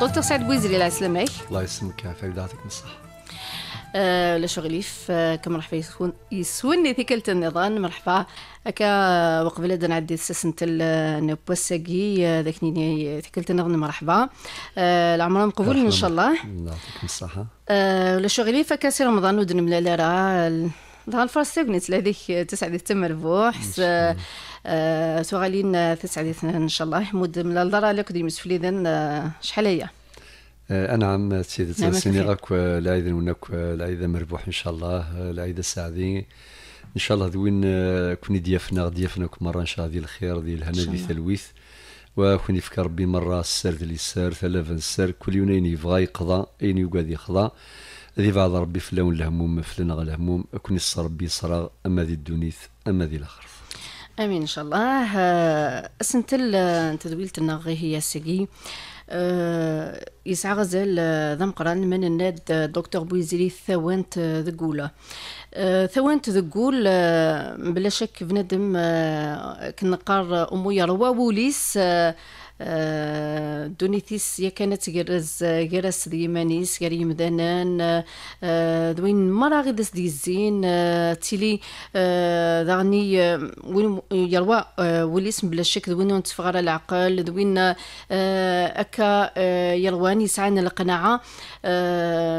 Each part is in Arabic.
دكتور سعد بويزري الله يسلمك الله يسلمك يا عافاك ويعطيكم الصحة آه لا شغليف آه، كم مرحبا يسون يسون ثقلة النظام مرحبا هكا وقبل دا نعدي سنت آه، نبوساكي آه، ذاك نيني النظام مرحبا آه العمر مقبول ان شاء الله الله يعطيكم الصحة لا شغليف هكا سي رمضان ودن ملا راه ظهر فرصة تاكنت لهذيك تسعة تم البوح آه، سوغالين آه، تسعدي ان شاء الله حمود من الدار لك ديما الاذن آه، شحال هي انعم سيدة سيني غاك العيد ونك العيد مربوح ان شاء الله العيد السعدي ان شاء الله دوين كوني ديافنا ديافنا مره ان شاء الله ديال الخير ديال الهنا ديال التلويث وكوني فكر ربي مره السر ديال السر ثلاثه السر كل يوم يبغى يقضى اين يقعد يقضى ذي بعض ربي فلون الهموم فلنا الهموم كوني الصر ربي صرا اما ذي الدنيث اما ذي الاخر امين ان شاء الله آه، اسنتل تدويلة النغي هي سيكي آه، يسعى غزال آه، قران من الناد دكتور بويزيري ثوانت ذقولة ثوانت ذقول بلا شك بندم كنقار امو يروا وليس آه، دونيتيس يا كانت غرز غرس ديمانيس غير يمدانان آه، دوين مرا غير دي الزين آه، تيلي داغني وين يروا وليس بلا شك دوين تفغر العقل دوين اكا يرواني سعان القناعه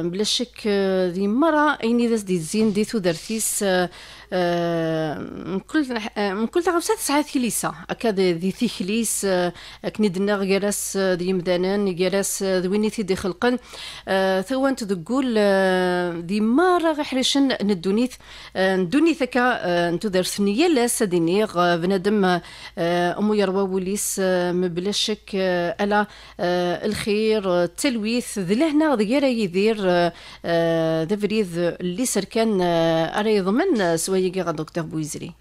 بلا شك دي مرا ايني دي الزين دي تودرتيس آه، كل آه، مكل تغوسات تسعة ثليسة هكا ذي ثيكليس آه، كني دنا غيراس ذي مدانان غيراس ذويني ثي دي خلقن ثوان تقول ذي مار راغي حريشن ندونيث ندونيث هكا نتو دار ثنية لاس دينيغ بنادم أمو يروى وليس مبلا شك ألا الخير التلويث ذي لهنا غير يدير ذا فريد اللي سركان أرى يضمن سوى ويقرا دكتور بويزري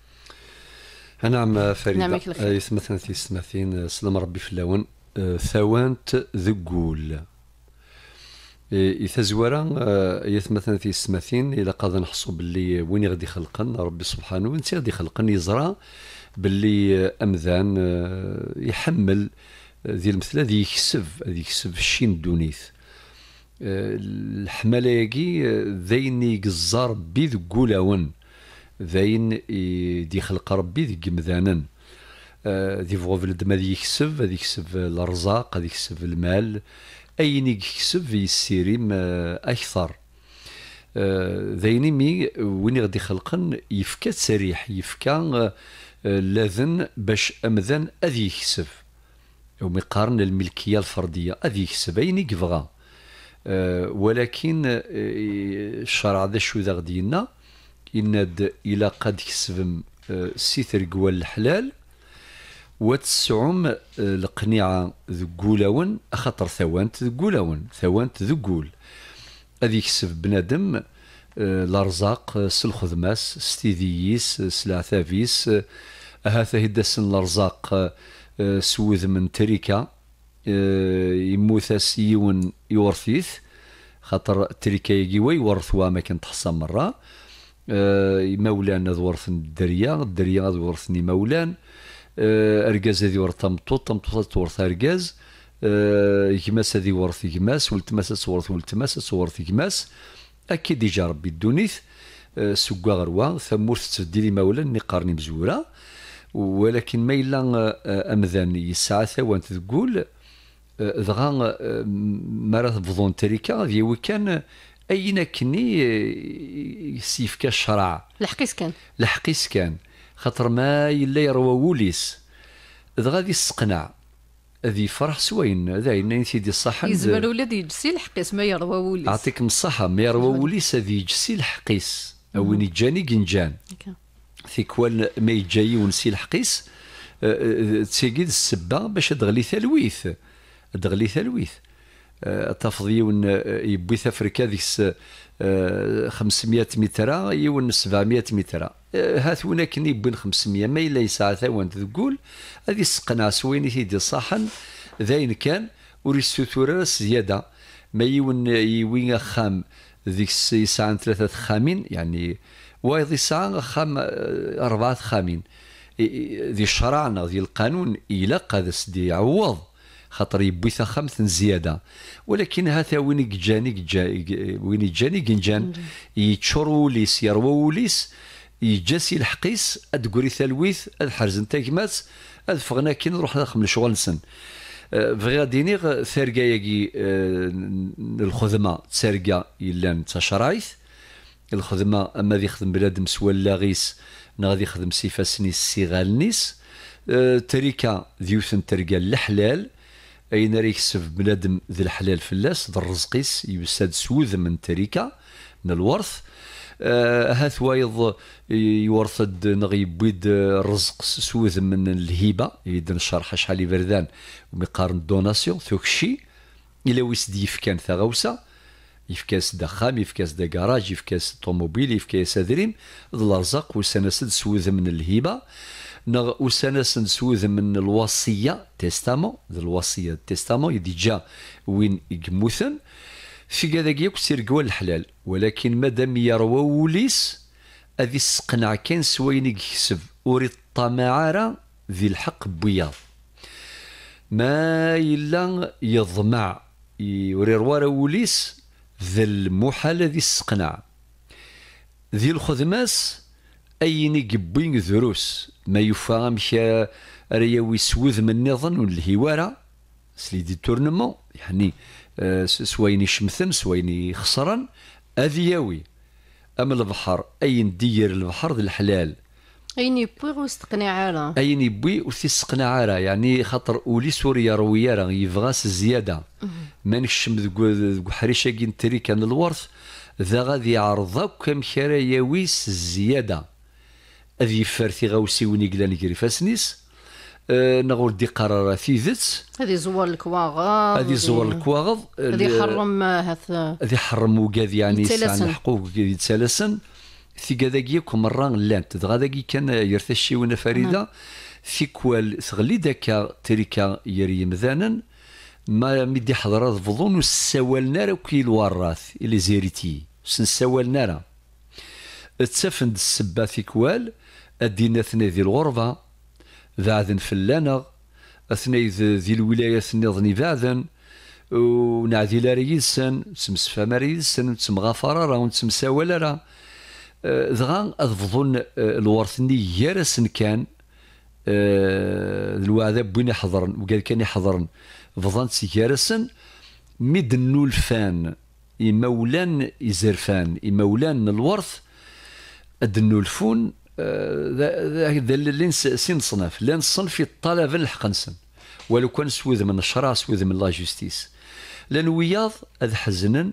نعم فريده نعم يسمثنا السماثين سلام ربي في اللون أه، ثوانت ذقول أه، إذا زوارا أه، يثمثنا في السماثين إلا قاد نحصو باللي وين غادي يخلقن ربي سبحانه وين غادي يخلقن يزرى باللي أمذان يحمل ذي المثل هذه يكسب هذه يكسب الشين دونيث الحمالة يجي ذيني قزار بيذ ذقولون ذاين دي خلق ربي ذي يمذانن ذي في بلد ما يكسب ذي يكسب الرزاق ذي يكسب المال اين يكسب السيريم اكثر ذاين مي وين غادي خلقا يفكى تسريح يفكى لذن باش امذان اذي يكسب ومقارن الملكيه الفرديه اذي يكسب اين يبغى ولكن الشرع ذا شو ذا غدينا إناد إلا قد كسبم آه، سيتر قوى الحلال وتسعم آه، القنيعة ذقولاون خطر ثوانت ذقولاون ثوانت ذقول هذه يكسب بنادم آه، الأرزاق سلخذماس ستيديس سلعثافيس هذا هدسن الأرزاق سوذ من تريكا يموثا سيون يورثيث خاطر تريكا يجيوي يورثوها ما كنت مرة آه، مولان هذا ورثن الدريه الدريه هذا مولان يمولان آه، ارجاز هذه ورث تمطوط تمطوط تورث ارجاز جماس هذه ورث جماس آه، ولتماس ورث ولتماس ورث جماس اكيد يجا ربي الدونيث سكا غروا ثمورت تسدي لي مولان نقارني مزوره ولكن ما الا امذان يسعى ثوان تقول دغا ما مرات تبضون تريكا هذه كان اين كني يسيفك الشرع لحقيس كان لحقيس كان خاطر ما الا يروى وليس اذ غادي يستقنع هذه فرح سوين هذا ان سيدي الصحة يزمر ولاد يجسي الحقيس ما يروى وليس اعطيك الصحة ما يروى وليس هذه يجسي الحقيس أو نجاني جنجان في كوال ما يجاي ونسي الحقيس تسيقيد السبة باش تغلي ثلويث تغلي ثلويث تفضي ون يبوي ثفركا ديس 500 آه، متر يون 700 متر آه، هات وين كن يبوي 500 ما الا يسعى ثوان تقول هذه السقنع سويني سيدي صحن ذاين كان وريستوتور زياده ما يون يوين خام ديك يسعى ثلاثه خامين يعني وايضي يسعى خام آه، اربعه خامين ذي الشرعنه ذي القانون الى قاد سدي يعوض خاطر يبوي خمس زياده ولكن هذا وين جاني وين جاني كنجان يتشر وليس يروى وليس يجاسي الحقيس ادكوري ثالويث ادحرز حرزن مات ادفغنا كي نروح نخدم الشغل نسن بغي أه، غادي نيغ أه، الخدمه تسرقا الا نتا شرايث الخدمه اما ذي خدم بلاد لا غيس انا غادي يخدم سي غالنيس أه، تريكا ديوثن ترقا الحلال أين راه يكسب بنادم ذي الحلال فلاس ذي الرزقيس يبساد سوذ من تركة من الورث آه هاث وايض يورث نغ بيد الرزق سوذ من الهبه يدن شرح شحال يبردان ومقارن دوناسيون ثوكشي الا ويسد يفكان ثغوسه يفكاس دخام يفكاس دا كراج يفكاس طوموبيل يفكاس ادريم ذي الارزاق وسنسد سوذ من الهبه نغ وسنس نسوذ من الوصية تيستامون ذا الوصية تيستامون يدي جا وين يموثن في كذاك ياك سيرقوا الحلال ولكن مادام يروى وليس اذي السقنع كان سوين يكسب وريد الطمع ذي الحق بياض ما إلا يضمع يوريروار وليس ذا المحال ذي السقنع ذي الخدماس اين يقبي ذروس ما يوفى امك رياوي سود من نظن والهواره سليدي تورنمون يعني سويني شمثن سويني خسرا اذياوي أما البحر اين دير البحر ذي الحلال اين يبوي وستقنع على اين يبوي وستقنع على يعني خاطر اولي سوريا رويا راه يفغاس الزيادة ما نشم حريشه كي تري كان الورث ذا غادي يعرضك كم خيرا ياويس الزياده اذ يفر في غوسي ونقلان يجري فاسنيس أه دي قرار في ذات هذه زوال الكواغض هذه زوال الكواغض هذه حرم هذا آه، هذه حرم وكاذ يعني عن الحقوق كاذ تسالسا في كاذاكي مرة لانت غاذاكي كان يرثى الشيء فريدة في نعم. كوال تغلي داكا تريكا يري ذانا ما مدي حضرات فضون وسوال نارا كي الوراث اللي زيرتي سن سوال نارا تسفند السبا في كوال أدينا اثنى ذي الغربة بعدن فلانا أثني ذي الولاية ثني بعدن ونعدي لا يسن تمسفام راه تسم تمغافر راه ونتمساول راه دغا أضفضن أه، الورثني يارسن كان أه، الوعذاب بوين يحضرن وقال كان يحضرن فضان سيارسن ميد النولفان إمولان إزرفان إمولان الورث أدنو الفون ذا ذا اللي سين صنف لين صنف في الطلب الحقنسن ولو كان سويذ من الشرع سويذ من لا جوستيس لان وياض اذ حزنن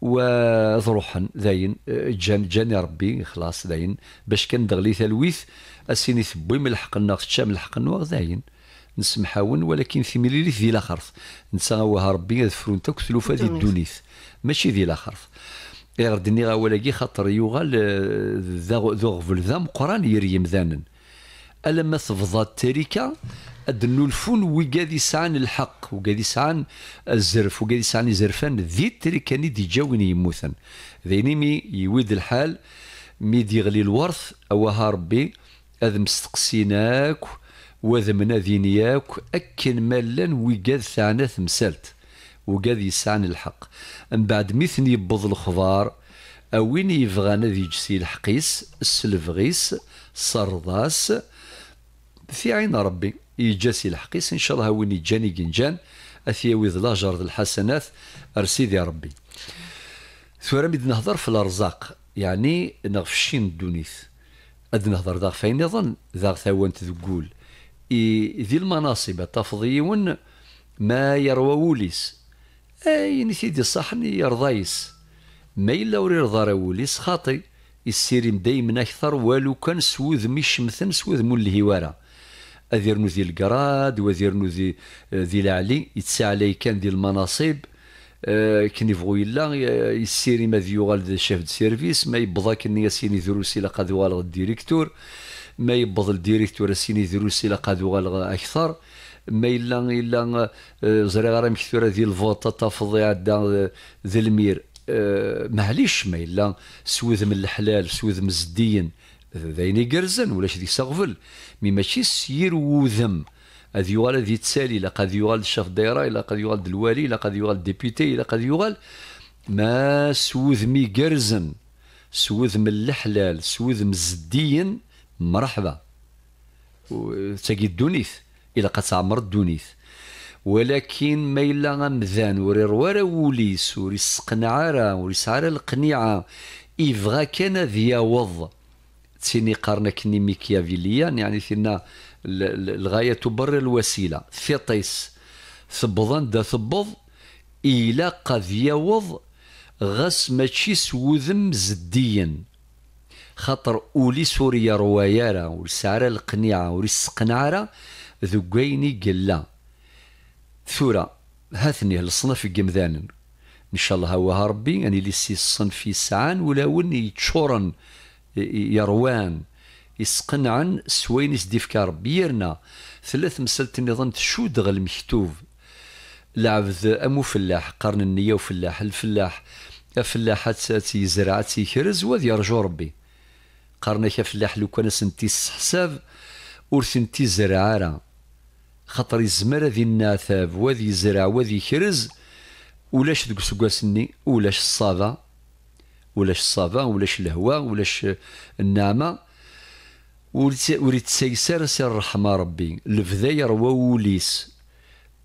وضروحا ذاين جان جاني ربي خلاص ذاين باش كان دغلي ثالويث اسيني ثبوي من الحق الناس تشام الحق النواغ ذاين نسمحاون ولكن في مليليث ذي لاخرث نسا ربي فرونتا كثلوفا ذي الدونيث ماشي ذي لاخرث غا غاولاكي خاطر يوغال ذو غفل ذا مقران يريم ذانن ألما تفضى التركة أدنو الفون وقاد يسعان الحق وقاد يسعان الزرف وقاد يسعان يزرفان ذي ني دي جاوين يموتن ذيني مي يويد الحال مي ديغلي الورث أوها ربي أذ مستقسيناك منا ذينياك أكن مالا وقاد ثعنا مسالت وقاد يسعن الحق من بعد مثني يبض الخضار وين يفغان ذي جسي الحقيس السلفغيس صرداس في عين ربي يجسي الحقيس ان شاء الله وين يجاني جنجان اثياوي لاجر الحسنات ارسيدي ربي ثورة ميد نهضر في الارزاق يعني نغفشين الشين اد نهضر فين يظن ذا ثوان تقول إي ذي المناصب تفضيون ما يروى وليس أين تيدي صحني يرضايس ما إلا وري رضا راوليس خاطي يسيرم دايما أكثر والو كان سوذ مي مثل سوذ مول الهوارة اذير ذي القراد واذير ذي آه، ذي العلي لي كان ذي المناصب أه كني بغو يلا آه، يسيري ما يغال ذا شيف دو سيرفيس ما يبضا كني سيني ذروسي لا الديريكتور ما يبض الديريكتور سيني ذروسي لا قاد أكثر ما الا الا زري غير مكثوره ديال الفوطه تفضي عدا ذي المير معليش ما الا سوذ من الحلال سوذ من الزدين ذاين قرزن ولاش ذي سغفل مي ماشي سير وذم هذا يوغال ذي تسالي لا قد يوغال الشاف دايره الا قد يوغال الوالي لا قد يوغال الديبيتي الا قد يوغال ما سوذ مي قرزن سوذ من الحلال سوذ مزدين مرحبا تاقي الدونيث الى قد تعمر دونيث ولكن ما الا غمذان وري ورا وليس وري السقنعاره وري سعر القنيعه يبغى كان ذياوض تيني قارنا كني ميكيافيليا يعني ثنا الغايه تبرر الوسيله ثيطيس ثبضان دا ثبض الى قد يوض غس ماشي سوذم زديا خاطر اولي سوريا روايارا ولسعرا القنيعه ولسقنعرا ذو قيني قلا ثورة هاثني الصنف قمذان إن شاء الله هو هاربي يعني اللي سي الصنف يسعان ولا وني يتشورن يروان يسقن عن سوين يسديفك ربي ثلاث مسلت النظام شو دغ غل مكتوب لعبد أمو فلاح قرن النية وفلاح الفلاح الفلاح تاتي زرع تيكرز وذي يرجو ربي قرنك فلاح لو كان سنتي الصحساب ورسنتي زرعاره خاطر يزمر هذه الناثاب وذي زرع وذي يكرز ولاش ذوك سقاسني ولاش الصافا ولاش الصافا ولاش الهواء ولاش النعمه وريت سيسار سير الرحمة ربي الفذاير ووليس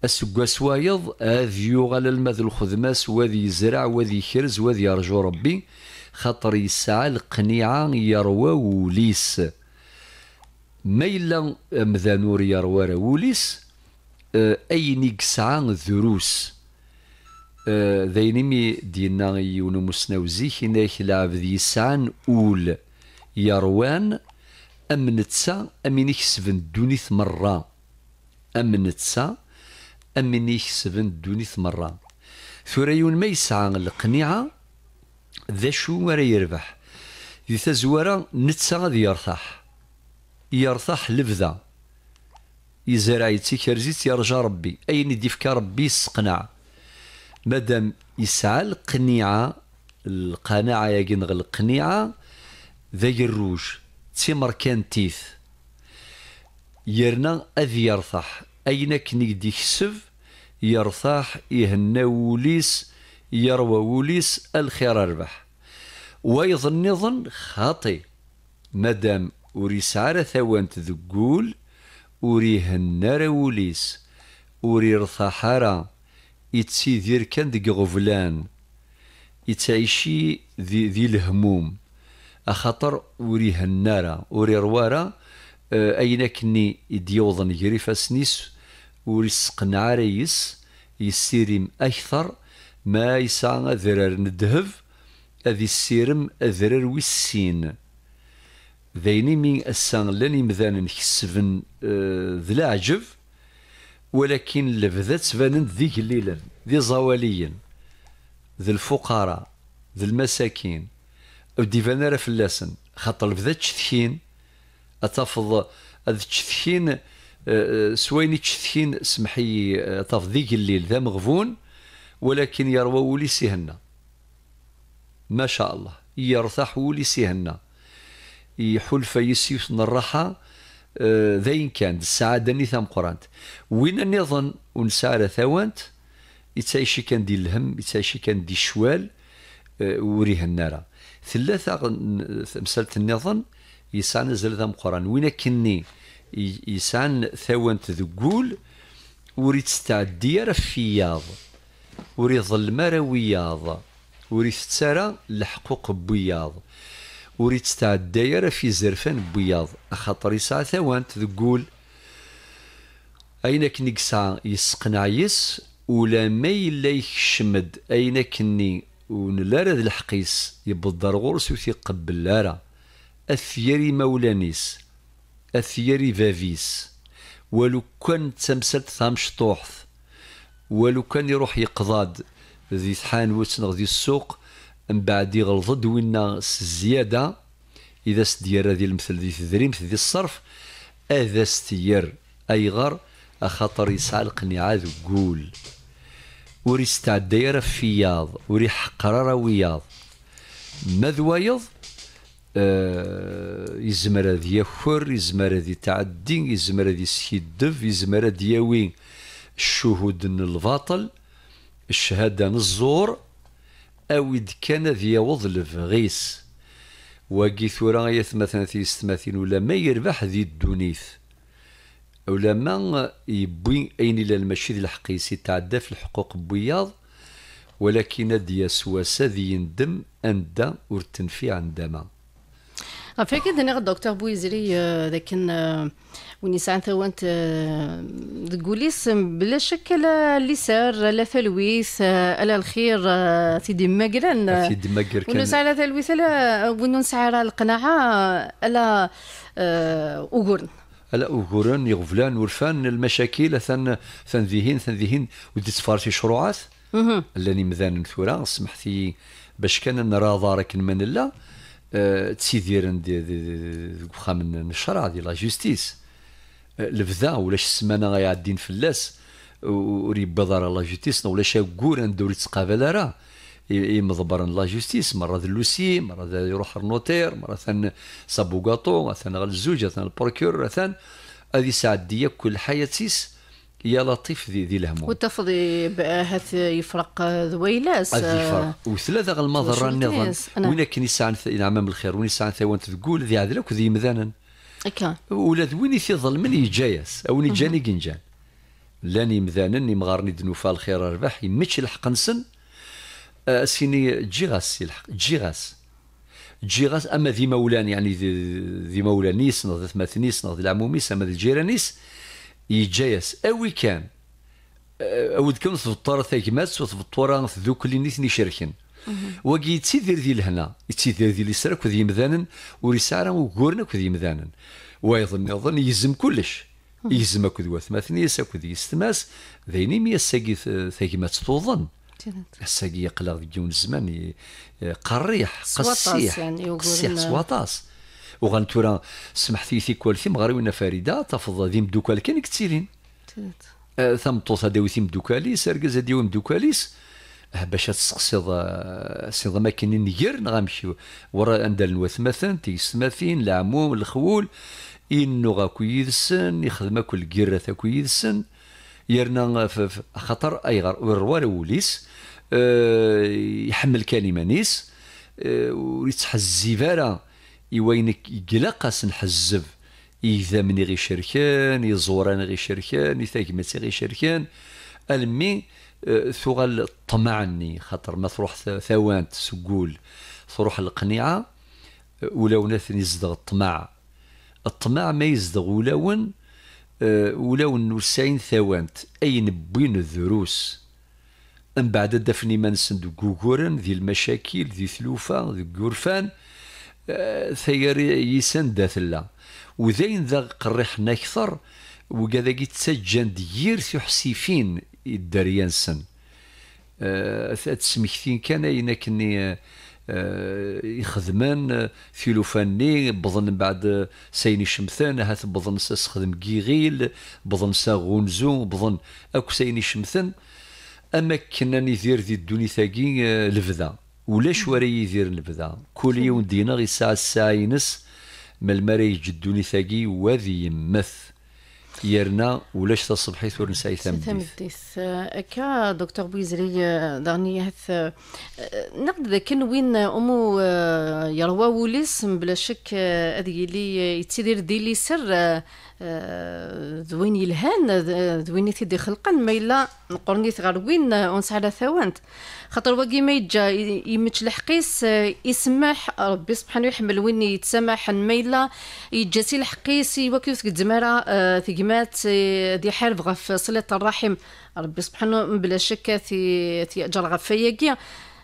السقاس وايض هذ يغال المذ الخذماس وذي زرع وذي خرز وذي يرجو ربي خاطر يسعى القنيعة يروى وليس ما إلا أمذان آه، ور وليس آه، أي يقسعى ذروس آه، ذاين دينا يون مسناوزي كينا يلعب ذي أول يروان أم نتسا أم يكسبن دونيث مرة أم نتسا أم يكسبن دونيث مرة ثريون ما يسعى القنيعة ذا شو ما يربح ذي تزوارة نتسا غادي يرتاح يرتاح لبذا يزرع يتكرزيت يرجى ربي أين يديفك ربي يسقنع مادام يسعى القنيعة القناعة يقنغ كنغ القنيعة ذاك الروج تيمر كان تيث يرنا أذي يرتاح أين كني ديكسف يرتاح يهنا وليس يروى وليس الخير اربح ويظن يظن خاطي مادام وري سعر ثوان تذقول وري هنار وليس وري رثحارة يتسيدير كان دي غفلان يتعيشي ذي, الهموم أخطر وري هنارة وري روارة أين كني ديوضا غريفة سنيس وري سقن عريس يسيرم أكثر ما يسعى ذرار ندهف أذي السيرم ذرار وسين ذيني من أسان لاني مذان نكسفن آه، ذلا العجب ولكن لفذات فانن ذيك الليلة ذي زواليا ذي الفقراء ذي المساكين أو ودي فانرا فلاسن خاطر لفذات شثين اتفض اذ شثين آه، آه، سويني شثين سمحي اتفض ذيك الليل ذا مغفون ولكن يروى ولي سهنا ما شاء الله يرتاح ولي سهنا يحلف يسيوس الراحة آه، ذين كان السعادة ني ثام قرانت وين النظن ونسارة ثوانت يتعيشي كان دي الهم يتعيشي كان دي الشوال آه، وريه النار ثلاثة مسألة النظن يسان زل ذا قران وين كني يسان ثوانت ذقول وريت تستعدي فياض وري ظلم وياض وريت تسارى لحقوق بوياض وريت تاع الدايره في زرفان بياض خاطر يسعى ثوانت تقول اينك كني يسعى يسقنع يس ولا ما يلا يشمد اينك ني ونلارا ذي الحقيس يبدر غرس وثيقبل لارا أثيري مولانيس أثيري فافيس ولو كان تمسلت ثام شطوحث ولو كان يروح يقضاد ذي ثحان وسنغ ذي السوق من بعد يغلظ وينا الزياده اذا ستيار هذه المثل ذي تدريمت ذي الصرف اذا ستيار ايغر غر يسعى القناعه نعاذ قول وري استعدى فياض وري حقرا وياض ما ذوايض آه يزمر هذا يخر يزمر ذي تعدين يزمر ذي سيدف يزمر ذي يوين الشهود الباطل الشهاده الزور اويد كان ذي وظلف غيس وقي ثورا يثمثن في استماثين ولا ما يربح ذي الدنيث ولا ما يبوي اين الى المشيد الحقي سيتعدى في الحقوق بياض ولكن ديا سواسا ذي يندم اندا ورتنفي عندما فاكر انا الدكتور بويزري ذاك آه، آه، وني ساعات وانت آه، سم بلا شك لا اللي سار لا فلويس على الخير سيدي ماكران سيدي ماكر كان ونسعى لا تلويث لا ونسعى القناعه الا اوغورن الا اوغورن يغفلان ورفان المشاكل ثان ثان ذهين ثان ذهين ودي في شروعات اللي مذان ثورا سمحتي باش كان نرى دارك من الله أه، تسيديرن دي وخا من الشرع ديال لا جوستيس البذا أه، ولاش السمانه غيعدين فلاس وريب بضر لا جوستيس شي كور ندور تقابل راه يمضبر لا جوستيس مره ذا لوسي مره ذا يروح النوتير مره ثان صابوغاطو مثلا الزوج ثان البروكيور ثان هذه ساعديه كل حياتيس يا لطيف ذي ذي الهموم وتفضي هات يفرق ذويلاس هذا يفرق وثلاثه غير المضره النظام وين كني ساعه الخير وين ساعه ثوان تقول ذي عذلك وذي مذانا اكا ولا في ظلمني يجايس او نجاني جنجان لاني مذانا مغارني دنوفا الخير ربح يمتش الحق نسن أه سيني جيغاس الحق جيغاس جيغاس اما ذي مولان يعني ذي, مولانيس نظر ثماثنيس نظر العموميس اما ذي جيرانيس يجايس أوي كان أه، أود كم تفطر تاكمات وتفطر تذوكلي نيتني شركن وكي تسيدير ذي لهنا تسيدير ذي اليسرى كذ يمذانا ورسارا وكورنا كذ يمذانا وايضا يظن يزم كلش يزم كذ وثماثني يسا ذي يستماس ذيني مي الساقي ثاقمات توظن الساقي يقلق ديون الزمان قريح قصيح يعني قصيح سواطاس وغنتورا سمحتي تيكوال في مغربنا فريده تفضل ذي مدوكال كان كتيرين طوس هذا وثي دوكاليس ارجز آه، هذا مدوكاليس باش تسقسيض سيض ماكن نير نغامشي ورا اندال وثمثن تيسماثين العموم الخول انو غاكو يدسن يخدم كل كيرا تاكو يدسن يرنا خطر اي غار وروار وليس أه يحمل كلمه نيس أه ويتحزي فارا يوينك يقلق حزب إذا مني غي شركان يزوران غي شركان ماتي غي شركان المي آه، ثغل طمعني خاطر ما تروح ثوانت سقول تروح القنيعة ولو ناثن يزدغ الطمع الطمع ما يزدغ ولون آه، ولون نوسعين ثوانت أي نبين الدروس من بعد دفني ما نسند كوكورن ذي المشاكل ذي ثلوفة ذي قرفان ثيري يسان داثلا وذين ذا قريحنا أكثر قيت سجن دير في حسيفين الدريان سن أه كان أين كني أه, آه،, آه، في لوفاني بظن بعد آه، سيني شمثان هات بظن سخدم كيغيل بظن سا غونزو بظن اكو سيني شمثان اما كنا ندير ذي الدوني ثاكي لفذا ولا ورا يدير نبدا كل يوم دينا غي الساعه الساعه ينس ما المرا يجدوني ثاقي وذي يمث يرنا ولاش تصبحيت ورنساي ثمديث ثمديث كا دكتور بويزري دارني هث نقد ذاك وين امو يروى وليس بلا شك آه، هذه اللي يتسير ديلي سر آه، ذوين آه، يلهان ذوين آه، تيدي خلقا ما الا نقرني غير وين آه، اونس على ثوانت خاطر وكي ما يتجا يمتش الحقيس يسمح ربي سبحانه يحمل وين يتسامح ما الا سي الحقيس وكي ثق الزمارة ثقمات ذي حارب غف صلة الرحم ربي سبحانه بلا شك في تيأجر غفايا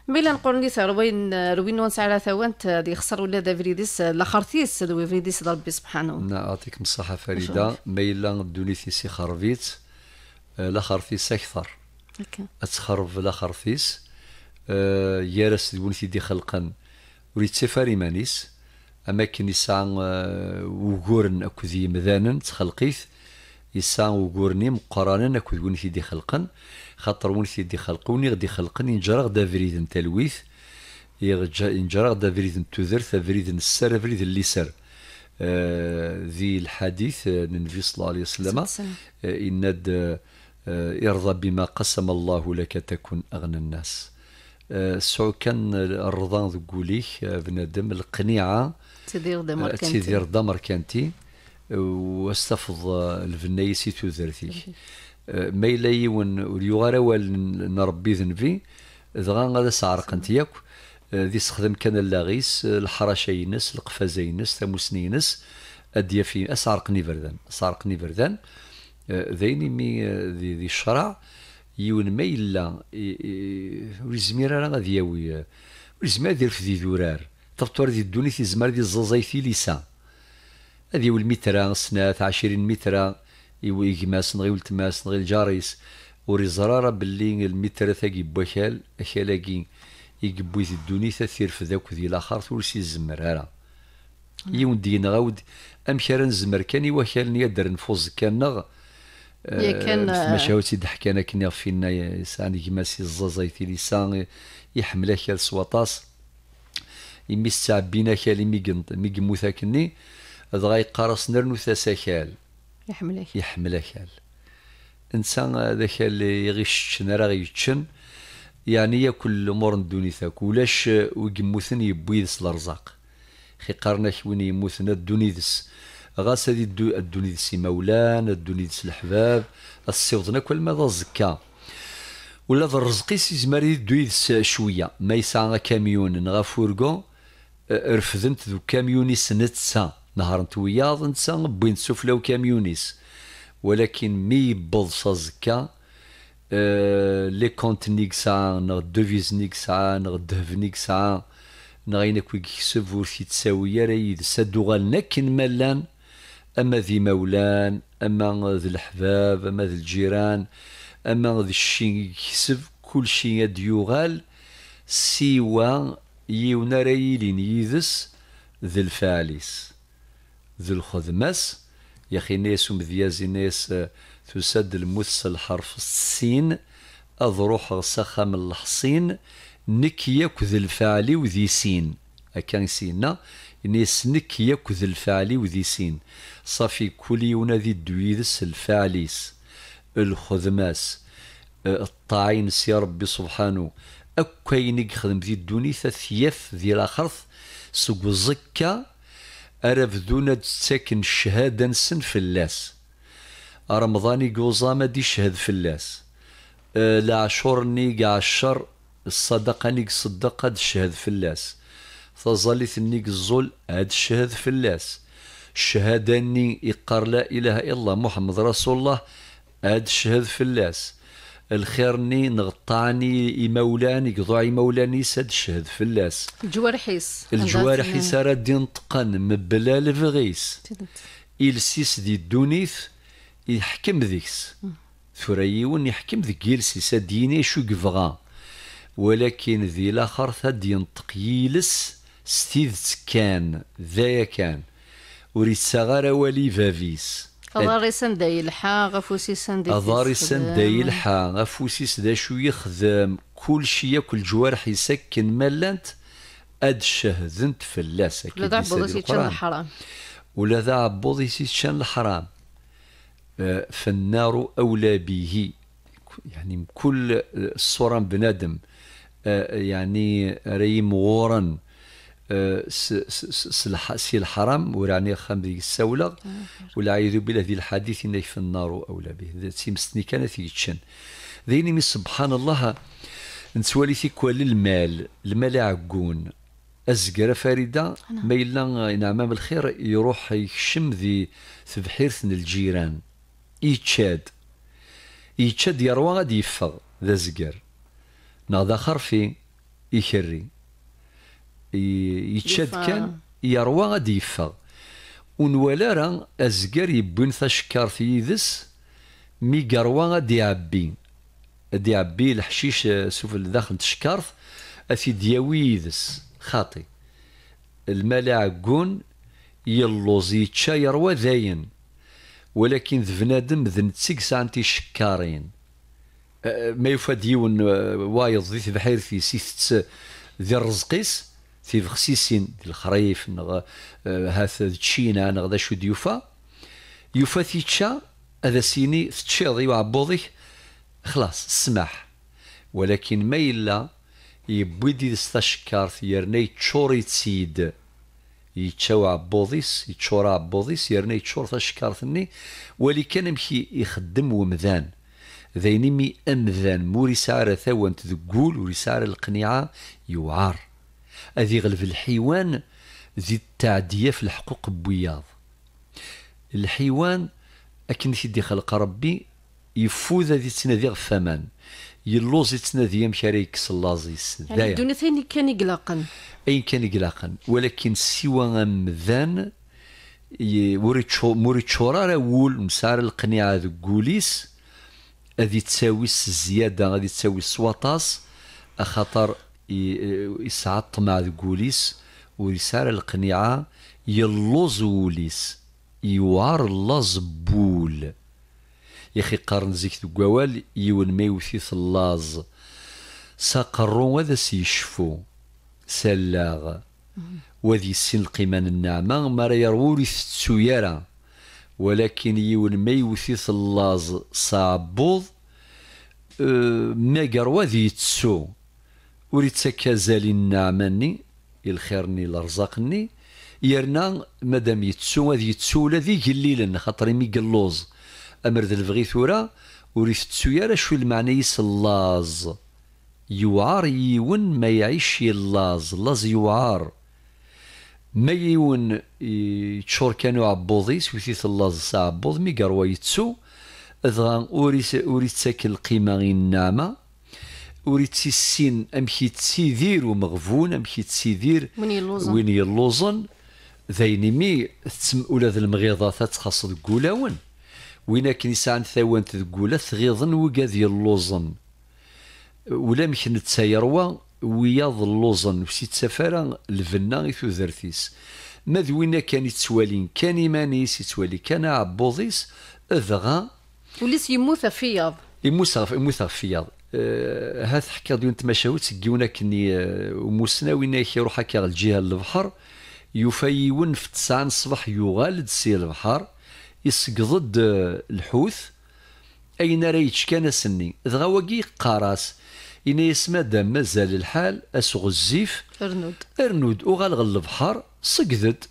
ميلا نقول روين روين ونسى على ثوانت دي خسر ولاد فريديس لاخرتيس دو فريديس ربي سبحانه نا اعطيكم الصحه فريده ميلا دونيتي سي خرفيت ثيس آه، اكثر اتخرف الاخر أه يارس دونيتي دي خلقا وليت سفاري مانيس اماكن يسعى آه، وغورن اكو ذي مذانا تخلقيث يسان وغورني مقارنة أكد وين دي خلقن خاطر وين دي خلقن غدي خلقن ينجرى دا فريد تلويث ينجرى دا فريد تذرث فريد السر فريد الليسر سر آه، ذي الحديث النبي آه، صلى الله عليه وسلم آه ان آه ارضى بما قسم الله لك تكن أغنى الناس آه، سعو كان الرضا ذقوليه بنادم القنيعة تدير دمر كانتي تدير دمر كانتي واستفض سيتو ذرتي أه، ما يلا يون وليغار وال نربي ذنبي دغا غادا سعرق انت ياك أه، ذي استخدم كان اللاغيس أه، الحرشه ينس القفازه ينس اديا في اسعرقني بردان اسعرقني بردان ذيني مي ذي, ذي الشرع يون ما يلا ويزميرا راه غادي ياوي ويزمير يدير في ذي ذرار تفطر ذي الدوني زمار ذي الزازايتي لسان هذه المترا سنات عشرين مترا يوي إيكماس نغي ولتماس نغي الجاريس وري زرارة باللي المترا ثاقي بوكال أكالاكي يقبوي ذي تاثير في ذاك الآخر لاخر سي الزمر هذا يون دينا غاود امشي راه نزمر كان يوكال نيدر نفوز كان آه، كان آه. مشاو سيد انا كنا فينا ساني كيما سي الزازايتي لسان يحمل كال سواطاس يمي استعبينا كالي ميقموثا كني دغا يقارص نرنو اسakal يحملك يحملك انسان ذاك اللي يغيشتشن راه غيتشن يعني ياكل الامور ندوني ثاك ولاش يبوي ذس الارزاق خي قرنك وين يموتن غا غاس هادي ذس مولان ذس الحباب السيوضنا كل ماذا زكا ولا ذا زماري دوي ذس شويه ما يسعى كاميون غا فورغون رفضنت ذو كاميوني سنتسا نهار نتوياض نسا بوين السفلى وكاميونيس ولكن مي يبض صزكا أه لي كونت نيكسا نغ دوفيز نيكسا نغ دهف نيكسا ساعة نغينا كوي يكسب ور تساوي راه يدسا دوغال نكن اما ذي مولان اما ذي الحباب اما ذي الجيران اما ذي الشي يكسب كل شي يديوغال يغال سوى يونا رايلين يدس ذي الفاليس ذو الخدماس يا خي ناس ومذياز ناس آه، تسد المس الحرف السين أضروح سخم الحصين نك ياك ذي الفعلي وذي سين اكان سينا ناس نك ياك ذي الفعلي وذي سين صافي كل يونا ذي الدويدس الفعليس الخذماس آه، الطاعين سي ربي سبحانه أكاين يخدم ذي الدوني ثياف ذي الآخرث سوق زكا دون تسكن الشهادة نسن فلاس رمضان ما دي شهد فلاس أه لعشورني قاع الشر الصدقة نيك صدقة الشهد فلاس فظلت نيك الزول هاد الشهد فلاس الشهادة ني إقر لا إله إلا الله محمد رسول الله هاد الشهد فلاس الخيرني نغطاني مولاني قضاعي مولاني ساد الشهد فلاس الجوارحيس الجوارحيس راه دين طقن مبلا لفغيس إلسيس دي الدونيث يحكم ذيكس ثريون يحكم ذيك إلسيس ديني شو كفغا ولكن ذي الآخر ثاد ينطق يلس ستيذ كان ذايا كان وريت ساغارا ولي فافيس أضاري سندا يلحى غفوسيس سندا أضاري سندا يلحى غفوسيس دا شو يخدم كل شيء كل جوارح يسكن ملانت أد شهذنت فلاس أكيد ولا ذا عبوض الحرام ولا ذا سيتشان الحرام آه، فالنار أولى به يعني كل الصورة بنادم آه، يعني ريم غورا سي الحرام وراني خام ذي السولة والعياذ بالله ذي الحديث إن في النار أولى به سي مستني كان تيتشن ذيني من سبحان الله نتوالي تيكوال المال المال عقون الزقرة فريدة ما إلا نعمام الخير يروح يشم ذي في ثبحيرة الجيران يتشاد يتشاد يروى غادي يفغ ذا زقر ناضا خرفي يكري يتشاد كان يروى غادي يفاغ ونوالا راه ازكر يبين في يدس مي كروى غادي يعبي غادي يعبي الحشيش آه، سوف داخل تشكرت اثي دياوي يدس خاطي الملاعقون يلوز يتشا يروى ذاين ولكن ذ بنادم ذ نتسيك سانتي شكارين آه، آه، ما يفاد يون وايض ذي بحيرتي سيست ذي الرزقيس في خسيسين الخريف نغ آه، هاث تشينا نغ ذا شو ديوفا يوفا تيتشا هذا سيني تشيضي وعبوضي خلاص السماح ولكن ما إلا يبويدي ستاشكارت يرني تشوري تسيد يتشاو عبوضيس يتشورا عبوضيس تشور تاشكار تاشكارتني ولي كان مكي يخدم ومذان ذيني مي أمذان موري سعر ثوان ذقول وري سعر القنيعة يوعار هذه غلف الحيوان زيد التعدية في الحقوق بوياض الحيوان أكن سيدي خلق ربي السنة ذي تنادي غفامان يلوز يتنادي يمشي راه يكس لازيس يعني دون ثاني كان يقلقن أين كان يقلقن ولكن سوى مذان موريت راه راول مسار القنيعه ذو كوليس غادي تساوي الزياده غادي تساوي السواطاس خاطر يسعى الطمع ذك ويسار القنيعة يلوز وليس يوار اللاز بول يخي قارن زيك دوال يون ما يوثيث اللاز ساقرون وذا سيشفو سلاغ وذي السن القيمان النعمة ما يرول يثتسو ولكن يون ما يوثيث اللاز صعبوض أه، ما قروا ذي يتسو وريتك زالي النعماني الخيرني لرزقني يرنا مادام يتسو هذا يتسو ولا ذي قليلا خاطر مي قلوز امرد البغي ثورا وريت تسو يا شو المعنى يسلاز يوعر يون ما يعيش يلاز لاز يوعر ما يون يتشور كانوا عبوضيس وثيث اللاز ساعبوض مي قروا يتسو ذا اوريت اوريت القيمه النعمه وريد السين امك تسيدير ومغفون امك يتسيدير وين يلوزن وين يلوزن ذاين مي تسم ولاد المغيضات تخص دكولاون وين كان ساعه ثوان دكولا ثغيضن وكاد يلوزن ولا مكن نتسايروا وياض اللوزن وسي تسافر الفنا غي زرتيس ما ذوينا كان يتسوالين كان يمانيس يتسوالي كان عبوضيس اذغا وليس يموث فياض يموث فياض هات آه، حكا ديون تماشاوي تسقيونا كني آه، وموسنا وين يروح هكا للجهه للبحر يفيون في تسعة الصباح يغالد سي البحر يسقضد آه، الحوث اين ريتش كان سني دغا واكي قراص إن يسمى دام مازال الحال أسوغ الزيف أرنود أرنود وغلغ البحر سقدد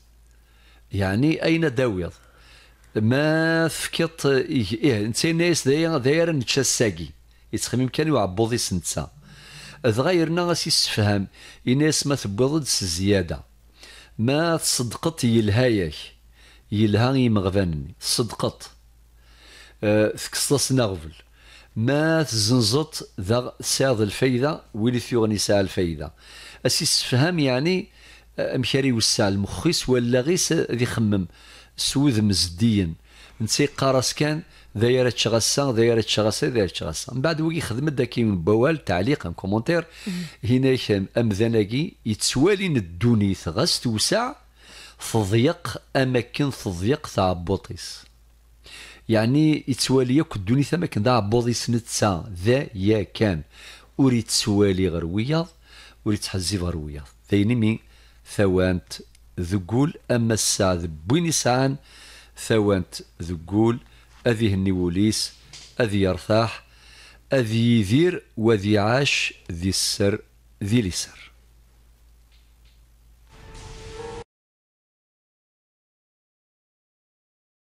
يعني أين داويض ما فكيط إيه, إيه. ناس داير داير نتشا الساقي يتخمم كان ويعبوض نتا دغا يرنا غاس يسفهم إناس ما تبوضد الزيادة ما تصدقت يلهايك يلها يمغبانني صدقت أه تكسطس نغفل ما تزنزط ذا ساد الفايدة ويلي غني ساعة الفايدة أسي سفهم يعني أه، أمشاري وسع المخيس ولا غيس ذي خمم سوذ مزديا نسي راس كان دايره تشغسا دايره تشغسا دايره تشغسا من بعد وكي خدمت داك بوال تعليق ام كومونتير هنا امذناكي يتسوالي الدونيث ثغس توسع فضيق اماكن فضيق تاع بوطيس يعني يتسوالي ياك الدونيث اماكن تاع بوطيس نتسا ذا يا كان وري تسوالي غير وياض وري تحزي غير وياض ثاني مي ثوانت ذقول اما السعد بوين سعان ثوانت ذقول أذي هني وليس أذي يرتاح أذي يذير وذي عاش ذي السر ذي لسر